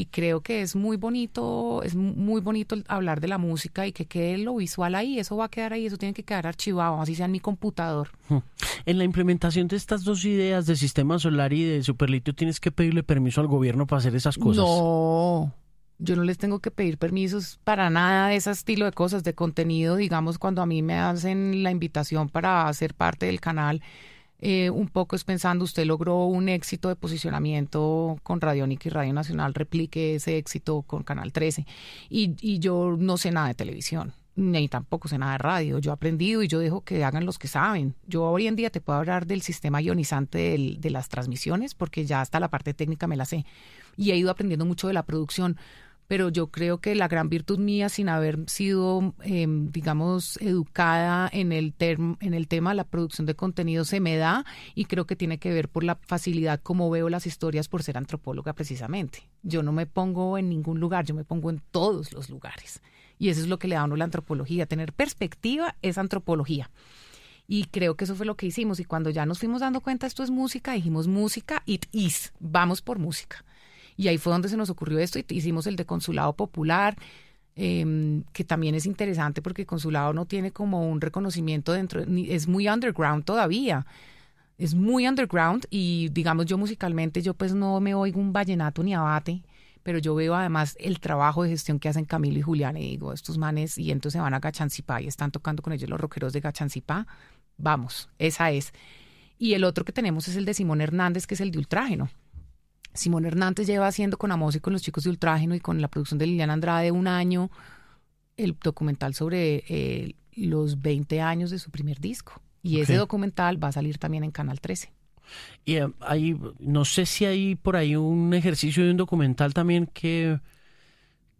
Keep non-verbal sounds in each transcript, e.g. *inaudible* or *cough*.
y creo que es muy bonito, es muy bonito hablar de la música y que quede lo visual ahí, eso va a quedar ahí, eso tiene que quedar archivado, así sea en mi computador. En la implementación de estas dos ideas de sistema solar y de superlitio, ¿tienes que pedirle permiso al gobierno para hacer esas cosas? No, yo no les tengo que pedir permisos para nada de ese estilo de cosas, de contenido, digamos, cuando a mí me hacen la invitación para ser parte del canal eh, un poco es pensando, usted logró un éxito de posicionamiento con Radiónica y Radio Nacional, replique ese éxito con Canal 13. Y, yo no sé nada de televisión ni tampoco sé nada de radio. Yo he aprendido y yo dejo que hagan los que saben. Yo hoy en día te puedo hablar del sistema ionizante de las transmisiones porque ya hasta la parte técnica me la sé. Y he ido aprendiendo mucho de la producción, pero yo creo que la gran virtud mía, sin haber sido, em, digamos, educada en el, en el tema la producción de contenido, se me da y creo que tiene que ver por la facilidad como veo las historias por ser antropóloga precisamente. Yo no me pongo en ningún lugar, yo me pongo en todos los lugares. Y eso es lo que le da a uno la antropología. Tener perspectiva es antropología. Y creo que eso fue lo que hicimos. Y cuando ya nos fuimos dando cuenta, esto es música, dijimos música, it is, vamos por música. Y ahí fue donde se nos ocurrió esto y hicimos el de Consulado Popular, em, que también es interesante porque Consulado no tiene como un reconocimiento dentro, es muy underground todavía. Es muy underground y digamos yo musicalmente yo pues no me oigo un vallenato ni abate, pero yo veo además el trabajo de gestión que hacen Camilo y Julián y digo, estos manes y entonces se van a Gachancipá y están tocando con ellos los rockeros de Gachancipá, vamos, esa es. Y el otro que tenemos es el de Simón Hernández, que es el de Ultrágeno, Simón Hernández lleva haciendo con Amos y con los chicos de Ultrágeno y con la producción de Liliana Andrade un año el documental sobre eh, los 20 años de su primer disco. Y ese documental va a salir también en Canal 13. Y eh, hay, no sé si hay por ahí un ejercicio de un documental también que,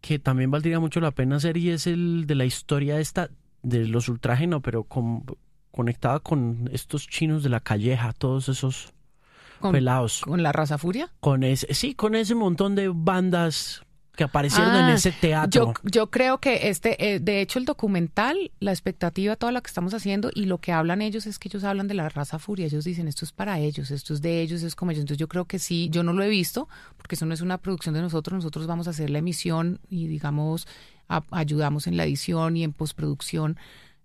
que también valdría mucho la pena hacer y es el de la historia esta de los ultrágenos, pero con, conectada con estos chinos de la calleja, todos esos ¿Con, ¿Con la raza furia? Con ese, sí, con ese montón de bandas que aparecieron en ah, ese teatro. Yo, creo que este, eh, de hecho, el documental, la expectativa, toda la que estamos haciendo y lo que hablan ellos es que ellos hablan de la raza furia. Ellos dicen esto es para ellos, esto es de ellos, es como ellos. Entonces yo creo que sí, yo no lo he visto porque eso no es una producción de nosotros. Nosotros vamos a hacer la emisión y digamos ayudamos en la edición y en postproducción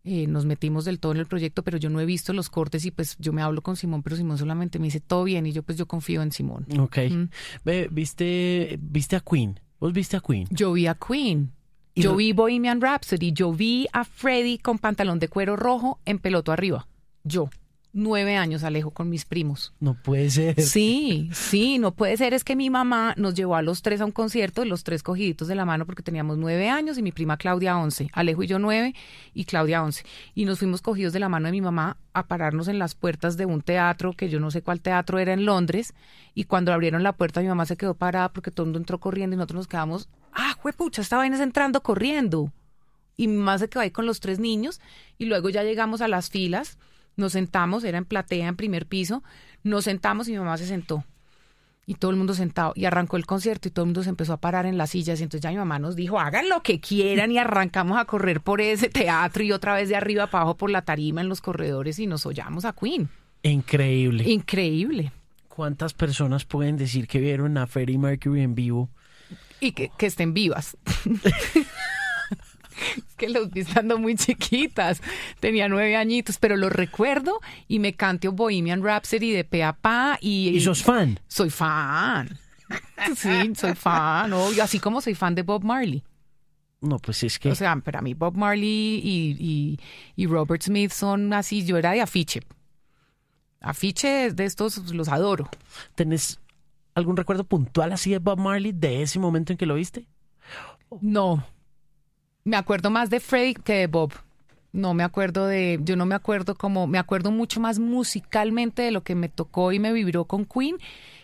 eh, nos metimos del todo en el proyecto, pero yo no he visto los cortes y pues yo me hablo con Simón, pero Simón solamente me dice todo bien y yo pues yo confío en Simón. Ok. ¿Viste, ¿Viste a Queen? ¿Vos viste a Queen? Yo vi a Queen. Yo vi Bohemian Rhapsody, yo vi a Freddy con pantalón de cuero rojo en peloto arriba. Yo nueve años, Alejo, con mis primos. No puede ser. Sí, sí, no puede ser. Es que mi mamá nos llevó a los tres a un concierto, los tres cogiditos de la mano, porque teníamos nueve años y mi prima Claudia once. Alejo y yo nueve y Claudia once. Y nos fuimos cogidos de la mano de mi mamá a pararnos en las puertas de un teatro, que yo no sé cuál teatro era en Londres. Y cuando abrieron la puerta, mi mamá se quedó parada porque todo el mundo entró corriendo y nosotros nos quedamos, ah, juepucha, esta vaina entrando corriendo. Y mi mamá se quedó ahí con los tres niños y luego ya llegamos a las filas nos sentamos, era en platea, en primer piso, nos sentamos y mi mamá se sentó. Y todo el mundo sentado. Y arrancó el concierto y todo el mundo se empezó a parar en las sillas. Y entonces ya mi mamá nos dijo, hagan lo que quieran y arrancamos a correr por ese teatro y otra vez de arriba para abajo por la tarima en los corredores y nos hollamos a Queen. Increíble. Increíble. ¿Cuántas personas pueden decir que vieron a Freddie Mercury en vivo? Y que, que estén vivas. *laughs* *laughs* que los vi estando muy chiquitas, tenía nueve añitos, pero los recuerdo y me cante Bohemian Rhapsody de Pea pa. ¿Y, sos fan? Soy fan. Sí, soy fan, obvio, así como soy fan de Bob Marley. No, pues es que. O sea, para mí Bob Marley y, Robert Smith son así, yo era de afiche. Afiche de estos los adoro. ¿Tenés algún recuerdo puntual así de Bob Marley de ese momento en que lo viste? No, me acuerdo más de Freddy que de Bob. No me acuerdo de, yo no me acuerdo como, me acuerdo mucho más musicalmente de lo que me tocó y me vibró con Queen,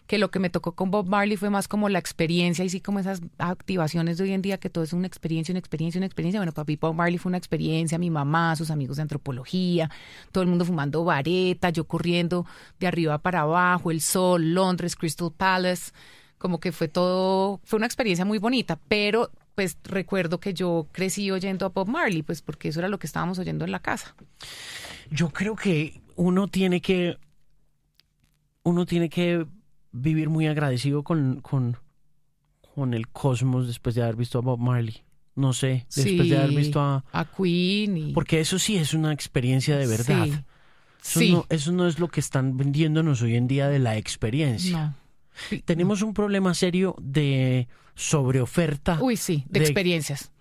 que lo que me tocó con Bob Marley fue más como la experiencia y sí como esas activaciones de hoy en día que todo es una experiencia, una experiencia, una experiencia. Bueno, papi Bob Marley fue una experiencia, mi mamá, sus amigos de antropología, todo el mundo fumando vareta, yo corriendo de arriba para abajo, el sol, Londres, Crystal Palace como que fue todo, fue una experiencia muy bonita, pero pues recuerdo que yo crecí oyendo a Bob Marley, pues porque eso era lo que estábamos oyendo en la casa. Yo creo que uno tiene que uno tiene que vivir muy agradecido con, con, con el cosmos después de haber visto a Bob Marley. No sé, después de haber visto a, a Queen. Porque eso sí es una experiencia de verdad. Sí. Eso, No, eso no es lo que están vendiéndonos hoy en día de la experiencia. Tenemos un problema serio de sobreoferta. Uy, sí, de, experiencias.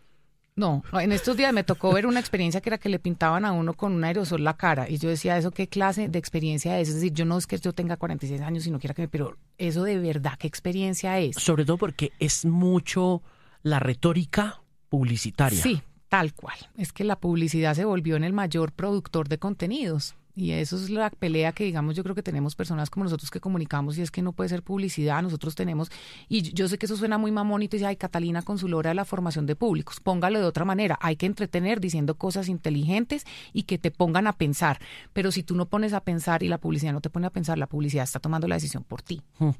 No, en estos días me tocó ver una experiencia que era que le pintaban a uno con un aerosol la cara. Y yo decía, ¿eso qué clase de experiencia es? Es decir, yo no es que yo tenga 46 años y no quiera que me... Pero eso de verdad, ¿qué experiencia es? Sobre todo porque es mucho la retórica publicitaria. Sí, tal cual. Es que la publicidad se volvió en el mayor productor de contenidos. Y eso es la pelea que, digamos, yo creo que tenemos personas como nosotros que comunicamos y es que no puede ser publicidad. Nosotros tenemos, y yo sé que eso suena muy mamónito y dice, ay, Catalina lora de la formación de públicos, póngalo de otra manera. Hay que entretener diciendo cosas inteligentes y que te pongan a pensar. Pero si tú no pones a pensar y la publicidad no te pone a pensar, la publicidad está tomando la decisión por ti. Hmm.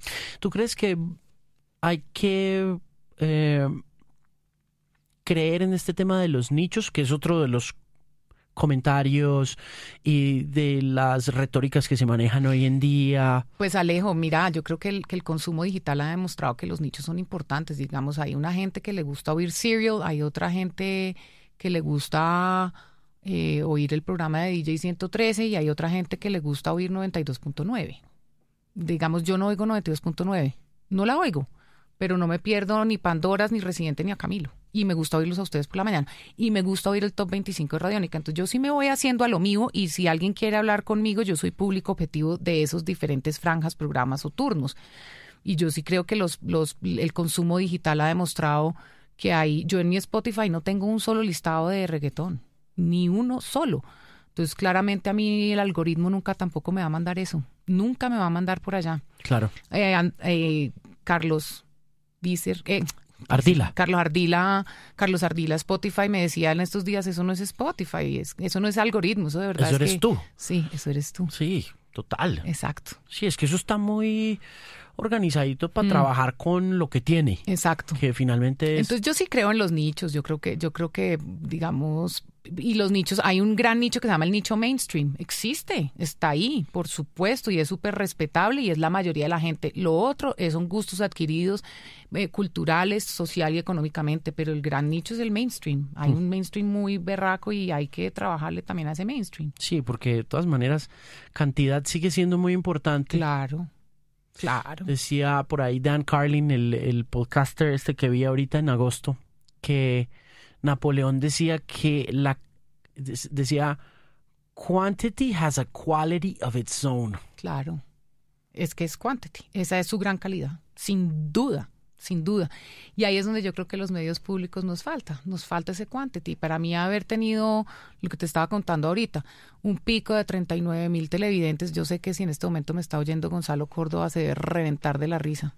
¿Tú crees que hay que... Eh, creer en este tema de los nichos, que es otro de los comentarios y de las retóricas que se manejan hoy en día? Pues Alejo, mira, yo creo que el, consumo digital ha demostrado que los nichos son importantes. Digamos, hay una gente que le gusta oír serial, hay otra gente que le gusta eh, oír el programa de DJ 113 y hay otra gente que le gusta oír 92.9. Digamos, yo no oigo 92.9, no la oigo, pero no me pierdo ni Pandoras, ni Residente, ni a Camilo y me gusta oírlos a ustedes por la mañana y me gusta oír el top 25 de Radiónica. Entonces yo sí me voy haciendo a lo mío y si alguien quiere hablar conmigo, yo soy público objetivo de esos diferentes franjas, programas o turnos. Y yo sí creo que los, los, el consumo digital ha demostrado que hay, yo en mi Spotify no tengo un solo listado de reggaetón, ni uno solo. Entonces claramente a mí el algoritmo nunca tampoco me va a mandar eso, nunca me va a mandar por allá. Claro. Eh, eh, Carlos, dice eh, Ardila. Carlos Ardila, Carlos Ardila, Spotify me decía en estos días, eso no es Spotify, eso no es algoritmo, eso de verdad. Eso eres tú. Sí, eso eres tú. Sí, total. Exacto. Sí, es que eso está muy, organizadito para mm. trabajar con lo que tiene. Exacto. Que finalmente es... Entonces yo sí creo en los nichos, yo creo que yo creo que digamos y los nichos, hay un gran nicho que se llama el nicho mainstream, existe, está ahí, por supuesto, y es súper respetable y es la mayoría de la gente. Lo otro es, eh, son gustos adquiridos eh, culturales, social y económicamente, pero el gran nicho es el mainstream. Hay mm. un mainstream muy berraco y hay que trabajarle también a ese mainstream. Sí, porque de todas maneras, cantidad sigue siendo muy importante. Claro Claro. Decía por ahí Dan Carlin, el, el podcaster este que vi ahorita en agosto, que Napoleón decía que la decía quantity has a quality of its own. Claro. Es que es quantity, esa es su gran calidad, sin duda sin duda. Y ahí es donde yo creo que los medios públicos nos falta, nos falta ese quantity. Para mí haber tenido lo que te estaba contando ahorita, un pico de 39 mil televidentes, yo sé que si en este momento me está oyendo Gonzalo Córdoba se debe reventar de la risa.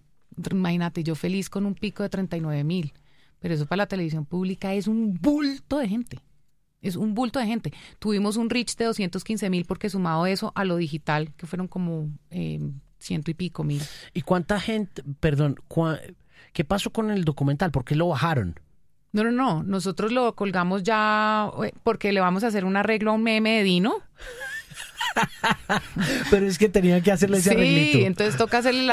Imagínate, yo feliz con un pico de 39 mil, pero eso para la televisión pública es un bulto de gente. Es un bulto de gente. Tuvimos un reach de 215 mil porque sumado eso a lo digital, que fueron como eh, ciento y pico mil. ¿Y cuánta gente, perdón, ¿Qué pasó con el documental? ¿Por qué lo bajaron? No, no, no. Nosotros lo colgamos ya eh, porque le vamos a hacer un arreglo a un meme de Dino. *laughs* Pero es que tenía que hacerle ese arreglito. Sí, entonces toca hacerle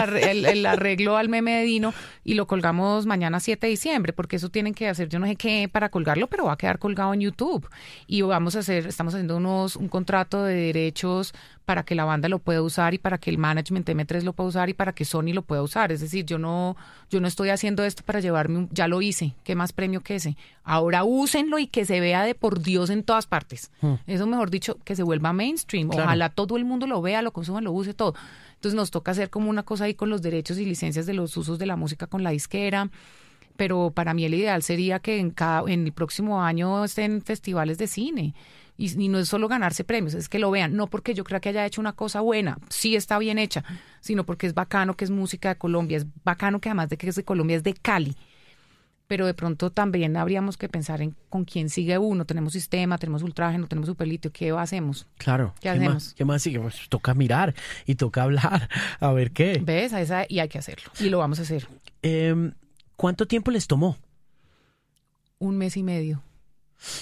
el, arreglo al meme de Dino y lo colgamos mañana 7 de diciembre, porque eso tienen que hacer yo no sé qué para colgarlo, pero va a quedar colgado en YouTube. Y vamos a hacer, estamos haciendo unos un contrato de derechos para que la banda lo pueda usar y para que el management M3 lo pueda usar y para que Sony lo pueda usar. Es decir, yo no, yo no estoy haciendo esto para llevarme un, ya lo hice, qué más premio que ese. Ahora úsenlo y que se vea de por Dios en todas partes. Hmm. Eso mejor dicho, que se vuelva mainstream. Ojalá todo el mundo lo vea, lo consuma, lo use todo. Entonces nos toca hacer como una cosa ahí con los derechos y licencias de los usos de la música con la disquera pero para mí el ideal sería que en, cada, en el próximo año estén festivales de cine. Y, no es solo ganarse premios, es que lo vean. No porque yo crea que haya hecho una cosa buena, sí está bien hecha, sino porque es bacano que es música de Colombia, es bacano que además de que es de Colombia, es de Cali. Pero de pronto también habríamos que pensar en con quién sigue uno. Tenemos sistema, tenemos ultraje no tenemos superlitio. ¿Qué hacemos? Claro. ¿Qué, hacemos? Más, ¿Qué más sigue? Pues toca mirar y toca hablar. *laughs* A ver qué. ¿Ves? A esa, y hay que hacerlo. Y lo vamos a hacer. Em, ¿Cuánto tiempo les tomó? Un mes y medio.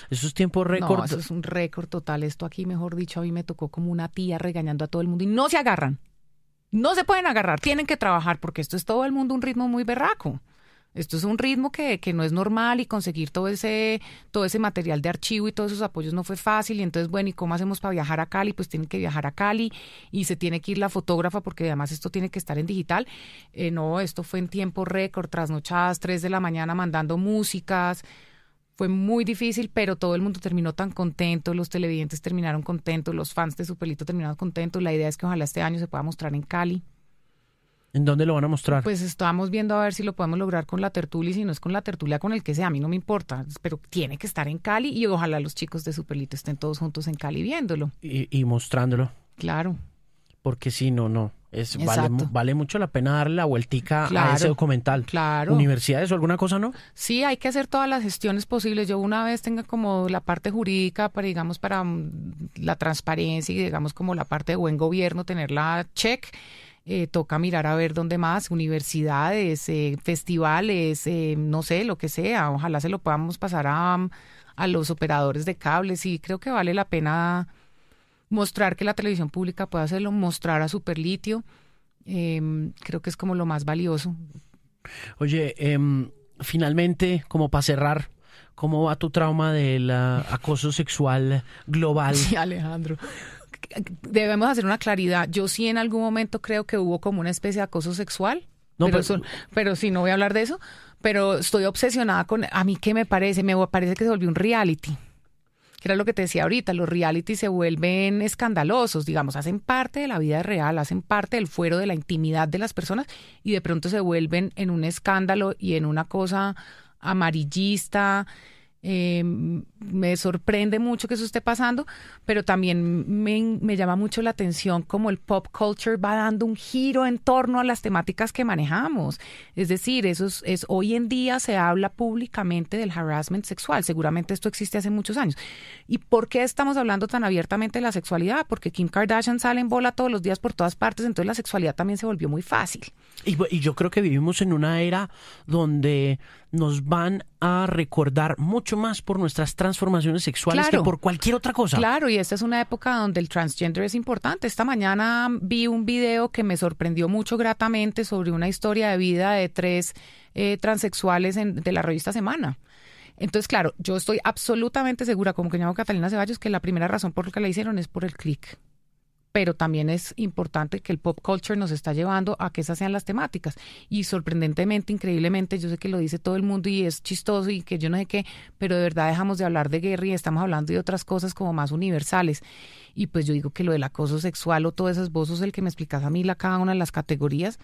Eso es tiempo récord. No, eso es un récord total. Esto aquí, mejor dicho, a mí me tocó como una tía regañando a todo el mundo y no se agarran. No se pueden agarrar, tienen que trabajar porque esto es todo el mundo un ritmo muy berraco. Esto es un ritmo que, que no es normal y conseguir todo ese, todo ese material de archivo y todos esos apoyos no fue fácil. Y entonces, bueno, ¿y cómo hacemos para viajar a Cali? Pues tienen que viajar a Cali y se tiene que ir la fotógrafa porque además esto tiene que estar en digital. Eh, no, esto fue en tiempo récord, trasnochadas, 3 de la mañana mandando músicas. Fue muy difícil, pero todo el mundo terminó tan contento, los televidentes terminaron contentos, los fans de Superlito terminaron contentos. La idea es que ojalá este año se pueda mostrar en Cali. ¿En dónde lo van a mostrar? Pues estamos viendo a ver si lo podemos lograr con la tertulia y si no es con la tertulia, con el que sea, a mí no me importa, pero tiene que estar en Cali y ojalá los chicos de Superlito estén todos juntos en Cali viéndolo. Y, y mostrándolo. Claro. Porque si no, no. Es, vale, mucho la pena darle la vueltica a ese documental. ¿Universidades o alguna cosa no? Sí, hay que hacer todas las gestiones posibles. Yo una vez tenga como la parte jurídica, para, digamos, para mm, la transparencia y digamos como la parte de buen gobierno, tenerla check. Eh, toca mirar a ver dónde más, universidades, eh, festivales, eh, no sé, lo que sea. Ojalá se lo podamos pasar a, mm, a los operadores de cables y creo que vale la pena mostrar que la televisión pública puede hacerlo, mostrar a Superlitio, eh, creo que es como lo más valioso. Oye, em, finalmente, como para cerrar, ¿cómo va tu trauma del acoso sexual global? Sí, Alejandro. Debemos hacer una claridad. Yo sí en algún momento creo que hubo como una especie de acoso sexual. No, pero, pero, pero sí, no voy a hablar de eso. Pero estoy obsesionada con... A mí, ¿qué me parece? Me parece que se volvió un reality que era lo que te decía ahorita, los reality se vuelven escandalosos, digamos, hacen parte de la vida real, hacen parte del fuero de la intimidad de las personas y de pronto se vuelven en un escándalo y en una cosa amarillista eh, me sorprende mucho que eso esté pasando, pero también me, llama mucho la atención cómo el pop culture va dando un giro en torno a las temáticas que manejamos. Es decir, eso es, hoy en día se habla públicamente del harassment sexual. Seguramente esto existe hace muchos años. ¿Y por qué estamos hablando tan abiertamente de la sexualidad? Porque Kim Kardashian sale en bola todos los días por todas partes, entonces la sexualidad también se volvió muy fácil. y yo creo que vivimos en una era donde nos van a recordar mucho más por nuestras transformaciones sexuales que por cualquier otra cosa. Claro, y esta es una época donde el transgender es importante. Esta mañana vi un video que me sorprendió mucho gratamente sobre una historia de vida de tres eh, transexuales de la revista Semana. Entonces, claro, yo estoy absolutamente segura, como que llamo Catalina Ceballos, que la primera razón por la que la hicieron es por el click pero también es importante que el pop culture nos está llevando a que esas sean las temáticas. Y sorprendentemente, increíblemente, yo sé que lo dice todo el mundo y es chistoso y que yo no sé qué, pero de verdad dejamos de hablar de guerra y estamos hablando de otras cosas como más universales. Y pues yo digo que lo del acoso sexual o todos esas bozos, el que me explicas a mí, la, cada una de las categorías,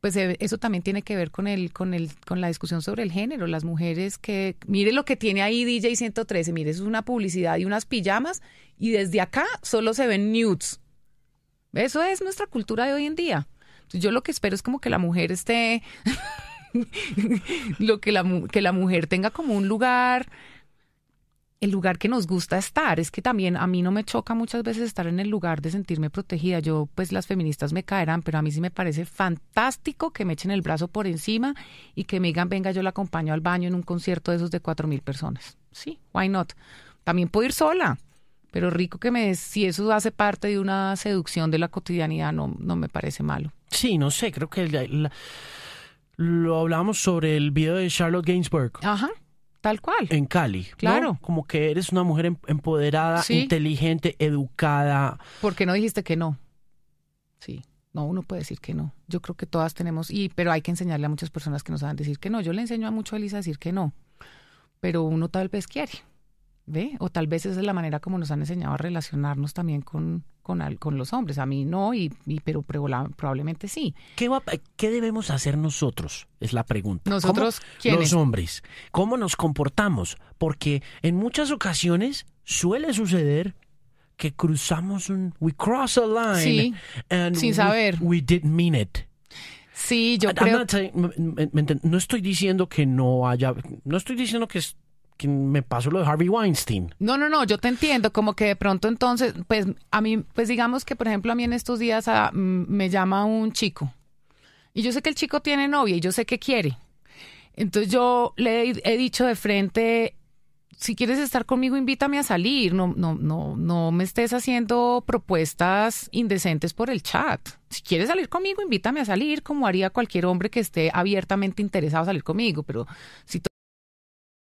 pues eh, eso también tiene que ver con el, con el, con la discusión sobre el género. Las mujeres que, mire lo que tiene ahí DJ 113, mire, es una publicidad y unas pijamas, y desde acá solo se ven nudes. Eso es nuestra cultura de hoy en día. Yo lo que espero es como que la mujer esté, *laughs* lo que la, que la mujer tenga como un lugar, el lugar que nos gusta estar. Es que también a mí no me choca muchas veces estar en el lugar de sentirme protegida. Yo, pues las feministas me caerán, pero a mí sí me parece fantástico que me echen el brazo por encima y que me digan, venga, yo la acompaño al baño en un concierto de esos de cuatro mil personas. Sí, why not? También puedo ir sola. Pero rico que me... Si eso hace parte de una seducción de la cotidianidad, no, no me parece malo. Sí, no sé, creo que lo hablamos sobre el video de Charlotte Gainsbourg. Ajá. Tal cual. En Cali. Claro. Como que eres una mujer em, empoderada, inteligente, educada. Porque no dijiste que no? Sí. No, uno puede decir que no. Yo creo que todas tenemos, y, pero hay que enseñarle a muchas personas que nos saben decir que no. Yo le enseño a mucho a Elisa a decir que no, pero uno tal vez quiere. ¿Ve? O tal vez esa es la manera como nos han enseñado a relacionarnos también con, con, los hombres. A mí no, y, pero probablemente sí. ¿Qué, debemos hacer nosotros? Es la pregunta. ¿Nosotros Los hombres. ¿Cómo nos comportamos? Porque en muchas ocasiones suele suceder que cruzamos un... We cross a line. and sin we, saber. We didn't mean it. Sí, yo no estoy diciendo que no haya... No estoy diciendo que que me pasó lo de Harvey Weinstein. No, no, no, yo te entiendo, como que de pronto entonces, pues a mí, pues digamos que por ejemplo a mí en estos días ah, me llama un chico y yo sé que el chico tiene novia y yo sé que quiere. Entonces yo le he, dicho de frente, si quieres estar conmigo, invítame a salir. No, no, no, no me estés haciendo propuestas indecentes por el chat. Si quieres salir conmigo, invítame a salir, como haría cualquier hombre que esté abiertamente interesado a salir conmigo. Pero si